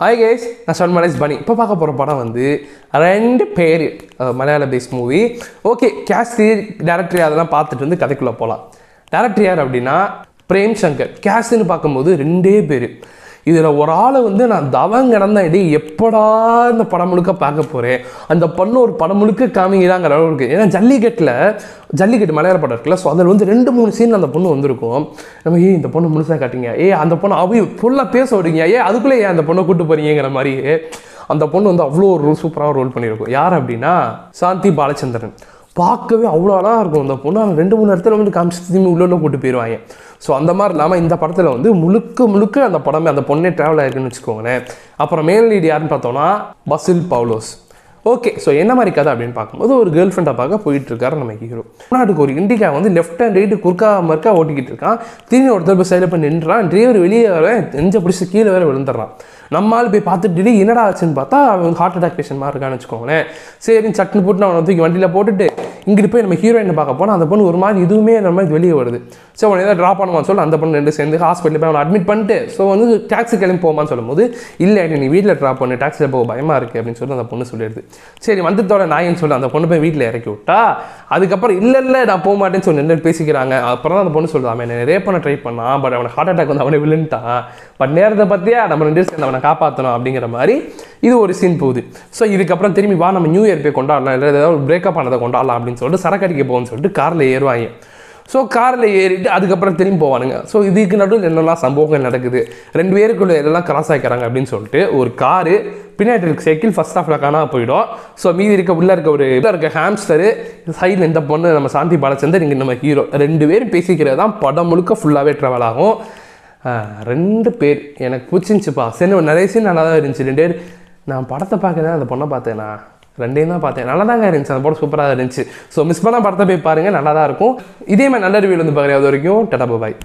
hi guys நான் சல்மனேஸ் பனி இப்போ பார்க்க போகிற படம் வந்து ரெண்டு பேர் மலையாள பேஸ் மூவி ஓகே கேஸ்தி டேரக்டர் அதெல்லாம் பார்த்துட்டு வந்து கதைக்குள்ளே போகலாம் டேரக்டர் யார் அப்படின்னா பிரேம் சங்கர் கேஸ்டின்னு பார்க்கும்போது ரெண்டே பேர் இதில் ஒரு ஆளை வந்து நான் தவங்க கிடந்தேன் இடி எப்படா இந்த படம் முழுக்க பார்க்க போகிறேன் அந்த பொண்ணு ஒரு படம் முழுக்க காமிங்கிறாங்கிற அளவு இருக்குது ஏன்னா ஜல்லிக்கட்டில் ஜல்லிக்கட்டு மலையாள படம் இருக்குல்ல ஸோ அதில் வந்து ரெண்டு மூணு சீன் அந்த பொண்ணு வந்திருக்கும் நம்ம ஏ இந்த பொண்ணு முழுசாக காட்டிங்க ஏ அந்த பொண்ணு அவை ஃபுல்லாக பேச விடுங்க ஏ அதுக்குள்ளே ஏன் அந்த பொண்ணை கூப்பிட்டு போகிறீங்கிற மாதிரி அந்த பொண்ணு வந்து அவ்வளோ ஒரு சூப்பராக ரோல் பண்ணியிருக்கும் யார் அப்படின்னா சாந்தி பாலச்சந்திரன் பார்க்கவே அவ்வளோ அழகாக இருக்கும் அந்த பொண்ணு அவங்க ரெண்டு மூணு இடத்துல வந்து காமிச்சு திரும்பி உள்ள கூட்டு போயிடுவாங்க ஸோ அந்த மாதிரி இல்லாமல் இந்த படத்தில் வந்து முழுக்க முழுக்க அந்த படமே அந்த பொண்ணே ட்ராவல் ஆயிருக்குன்னு வச்சுக்கோங்களேன் அப்புறம் மேல் லீடு யாருன்னு பார்த்தோம்னா பசில் பவுலோஸ் ஓகே ஸோ என்ன மாதிரி கதை அப்படின்னு பார்க்கும்போது ஒரு கேர்ள் ஃப்ரெண்டை பார்க்க போயிட்டு இருக்காரு நம்ம ஹீரோ நாட்டுக்கு ஒரு இண்டிகா வந்து லெஃப்ட் ஹேண்ட் ரைட்டு குறுக்கா மறுக்கா ஓட்டிக்கிட்டு இருக்கான் திரும்பி ஒருத்தர் போய் சைடில் போய் நின்றான் டிரைவர் வெளியே வர நெஞ்ச பிடிச்சி கீழே வேற விழுந்துடுறான் நம்மால் போய் பார்த்துட்டு என்னடா ஆச்சுன்னு பார்த்தா அவன் ஹார்ட் அட்டாக் பேஷன் மாதிரி இருக்கான்னு வச்சுக்கோங்களேன் சரி சட்டுன்னு போட்டு நான் தூக்கி வண்டியில் போட்டுட்டு இங்கிட்டு போய் நம்ம ஹீரோயினை பார்க்க போனால் அந்த பொண்ணு ஒரு மாதிரி இதுவுமே நம்ம வெளியே வருது ஸோ அவனை ஏதாவது ட்ராப் பண்ணுவான்னு சொல்லி அந்த பொண்ணு ரெண்டு சேர்ந்து ஹாஸ்பிட்டல் போய் அவனை அட்மிட் பண்ணிட்டு ஸோ வந்து டாக்ஸி கிளம்பி போமான்னு சொல்லும்போது இல்லை நீ வீட்டில் ட்ராப் பண்ணு டாக்ஸியில் போக பயமாக இருக்குது அப்படின்னு சொல்லி அந்த பொண்ணு சொல்லிடுது சரி வந்ததோட நாயின்னு சொல்லி அந்த பொண்ணு போய் வீட்டில் இறக்கி விட்டா அதுக்கப்புறம் இல்லை இல்லை நான் போக மாட்டேன்னு சொல்லி நின்று பேசிக்கிறாங்க அப்புறம் தான் அந்த பொண்ணு சொல்லுவாங்க என்ன ரேப் பண்ண ட்ரை பண்ணான் பட் அவனை ஹார்ட் அட்டாக் வந்து அவனை விழுந்துட்டான் பட் நேரத்தை பற்றியா நம்ம ரெண்டு சேர்ந்து அவனை தன்னை காப்பாற்றணும் அப்படிங்கிற மாதிரி இது ஒரு சீன் போகுது ஸோ இதுக்கப்புறம் திரும்பி வா நம்ம நியூ இயர் போய் கொண்டாடலாம் இல்லை ஏதாவது பிரேக்கப் ஆனதை கொண்டாடலாம் அப்படின்னு சொல்லிட்டு அடிக்க போகணும்னு சொல்லிட்டு காரில் ஏறுவாங்க ஸோ காரில் ஏறிட்டு அதுக்கப்புறம் திரும்பி போவானுங்க ஸோ இதுக்கு நடுவில் என்னெல்லாம் சம்பவங்கள் நடக்குது ரெண்டு பேருக்குள்ள எல்லாம் கிராஸ் ஆகிக்கிறாங்க அப்படின்னு சொல்லிட்டு ஒரு காரு பின்னாடி சைக்கிள் ஃபஸ்ட் ஆஃப்ல காணா போயிடும் ஸோ மீதி இருக்க உள்ளே இருக்க ஒரு இதில் இருக்க ஹேம்ஸ்டரு சைடில் இந்த பொண்ணு நம்ம சாந்தி பாலச்சந்தர் இங்கே நம்ம ஹீரோ ரெண்டு பேரும் பேசிக்கிறது தான் படம் முழுக்க ஃபுல்லாகவே ட்ராவல் ஆகும் ரெண்டு பேர் எனக்கு பிடிச்சிருந்துச்சிப்பா சரி நிறைய சீன் நல்லா தான் இருந்துச்சு ரெண்டு பேர் நான் படத்தை பார்க்குறேன் அந்த பொண்ணை பார்த்தேன்னா ரெண்டையும் தான் பார்த்தேன் நல்லா தாங்க இருந்துச்சு அந்த படம் சூப்பராக இருந்துச்சு ஸோ மிஸ் பண்ணால் படத்தை போய் பாருங்கள் நல்லா தான் இருக்கும் இதே மாதிரி நல்ல ரிவியூ வந்து பார்க்குறேன் அது வரைக்கும் டடா பாய்